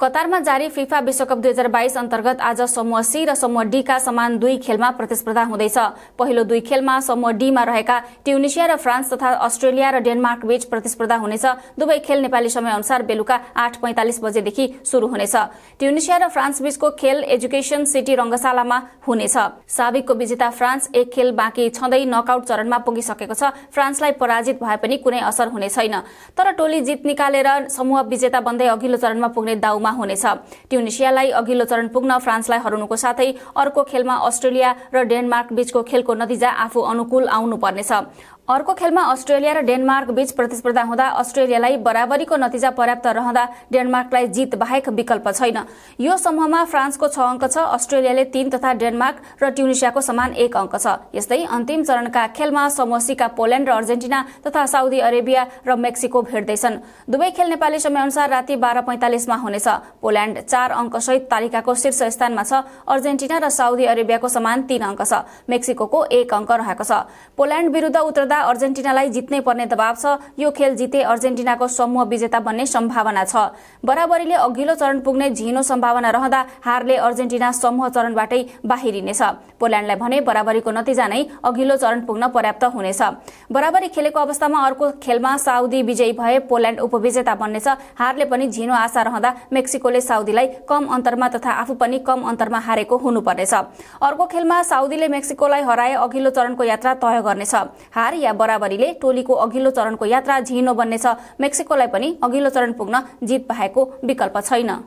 कतारमा जारी फिफा विश्वकप दुई हजार बाइस अन्तर्गत आज समूह सी र समूह डीका समान दुई खेलमा प्रतिस्पर्धा हुँदैछ पहिलो दुई खेलमा समूह डीमा रहेका ट्युनिसिया र फ्रान्स तथा अस्ट्रेलिया र डेनमार्क बीच प्रतिस्पर्धा हुनेछ दुवै खेल नेपाली समय अनुसार बेलुका आठ पैंतालिस बजेदेखि शुरू हुनेछ ट्युनिसिया र फ्रान्स बीचको खेल एजुकेशन सिटी रंगशालामा हुनेछ साबिकको विजेता फ्रान्स एक खेल बाँकी छँदै नकआउट चरणमा पुगिसकेको छ फ्रान्सलाई पराजित भए पनि कुनै असर हुने छैन तर टोली जित निकालेर समूह विजेता बन्दै अघिल्लो चरणमा पुग्ने दाउमा ठाउँमा हुनेछ ट्युनिसियालाई अघिल्लो चरण पुग्न फ्रान्सलाई हराउनुको साथै अर्को खेलमा अस्ट्रेलिया र डेनमार्क बीचको खेलको नतिजा आफू अनुकूल आउनुपर्नेछ अर्को खेलमा अस्ट्रेलिया र डेनमार्क बीच प्रतिस्पर्धा हुँदा अस्ट्रेलियालाई बराबरीको नतिजा पर्याप्त रहँदा डेनमार्कलाई जित बाहेक विकल्प छैन यो समूहमा फ्रान्सको छ अङ्क छ अस्ट्रेलियाले तीन तथा डेनमार्क र ट्युनिसियाको समान एक अङ्क छ यस्तै अन्तिम चरणका खेलमा समोसिका पोल्याण्ड र अर्जेन्टिना तथा साउदी अरेबिया र मेक्सिको भेट्दैछन् दुवै खेल नेपाली समय अनुसार राति बाह्र पैंतालिसमा हुनेछ पोल्याण्ड चार अङ्कसहित तालिकाको शीर्ष स्थानमा छ अर्जेन्टिना र साउदी अरेबियाको समान तीन अङ्क छ मेक्सिको एक अङ्क रहेको छ पोल्याण्ड विरूद्ध उत्तरदा हुँदा अर्जेन्टिनालाई जित्नै पर्ने दबाव छ यो खेल जिते अर्जेन्टिनाको समूह विजेता बन्ने सम्भावना छ बराबरीले अघिल्लो चरण पुग्ने झिनो सम्भावना रहँदा हारले अर्जेन्टिना समूह चरणबाटै बाहिरिनेछ पोल्याण्डलाई भने बराबरीको नतिजा नै अघिल्लो चरण पुग्न पर्याप्त हुनेछ बराबरी खेलेको अवस्थामा अर्को खेलमा साउदी विजयी भए पोल्याण्ड उपविजेता बन्नेछ हारले पनि झिनो आशा रहँदा मेक्सिकोले साउदीलाई कम अन्तरमा तथा आफू पनि कम अन्तरमा हारेको हुनुपर्नेछ अर्को खेलमा साउदीले मेक्सिकोलाई हराए अघिल्लो चरणको यात्रा तय गर्नेछ हार या बराबरीले टोलीको अघिल्लो चरणको यात्रा झिनो बन्नेछ मेक्सिकोलाई पनि अघिल्लो चरण पुग्न जित पाएको विकल्प छैन